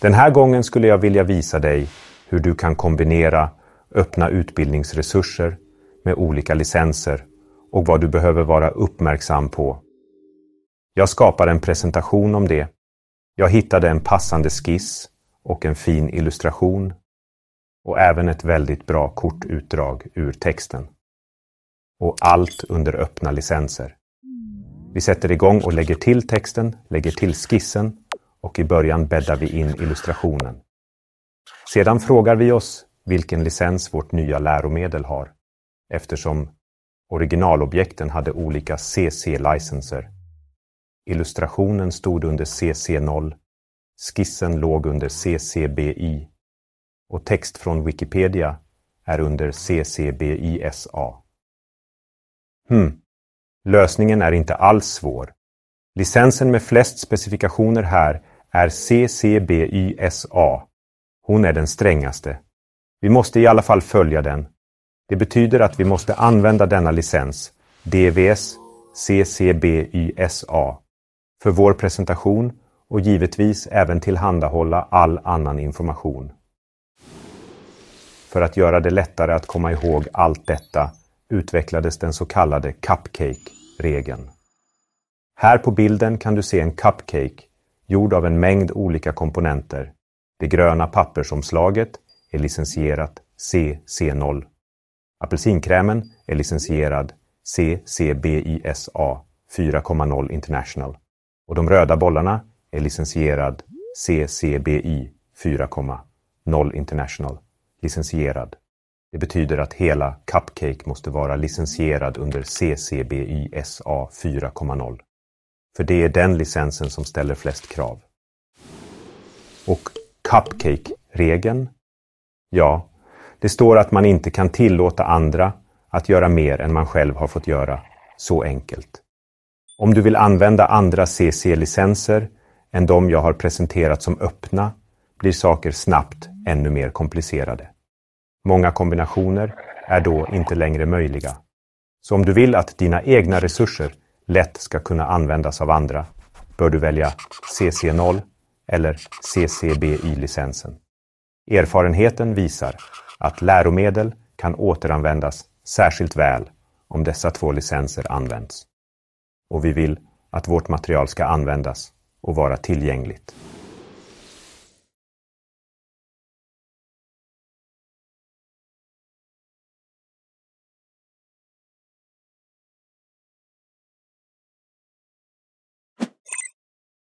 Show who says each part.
Speaker 1: Den här gången skulle jag vilja visa dig hur du kan kombinera öppna utbildningsresurser med olika licenser och vad du behöver vara uppmärksam på. Jag skapar en presentation om det. Jag hittade en passande skiss och en fin illustration och även ett väldigt bra kortutdrag ur texten. Och allt under öppna licenser. Vi sätter igång och lägger till texten, lägger till skissen och i början bäddar vi in illustrationen. Sedan frågar vi oss vilken licens vårt nya läromedel har, eftersom originalobjekten hade olika CC-licenser. Illustrationen stod under CC0, skissen låg under CCBI och text från Wikipedia är under CCBISA. Hmm. Lösningen är inte alls svår. Licensen med flest specifikationer här är CCBYSA. Hon är den strängaste. Vi måste i alla fall följa den. Det betyder att vi måste använda denna licens, DVS CCBYSA, för vår presentation och givetvis även tillhandahålla all annan information. För att göra det lättare att komma ihåg allt detta utvecklades den så kallade cupcake-regeln. Här på bilden kan du se en cupcake gjord av en mängd olika komponenter. Det gröna pappersomslaget är licensierat CC0. Apelsinkrämen är licensierad CCBISA 4.0 International och de röda bollarna är licensierad CCBI 4.0 International. Licensierad. Det betyder att hela Cupcake måste vara licensierad under CCBISA 4.0. För det är den licensen som ställer flest krav. Och cupcake-regeln? Ja, det står att man inte kan tillåta andra att göra mer än man själv har fått göra. Så enkelt. Om du vill använda andra CC-licenser än de jag har presenterat som öppna blir saker snabbt ännu mer komplicerade. Många kombinationer är då inte längre möjliga. Så om du vill att dina egna resurser lätt ska kunna användas av andra bör du välja CC0 eller ccby licensen Erfarenheten visar att läromedel kan återanvändas särskilt väl om dessa två licenser används. Och vi vill att vårt material ska användas och vara tillgängligt.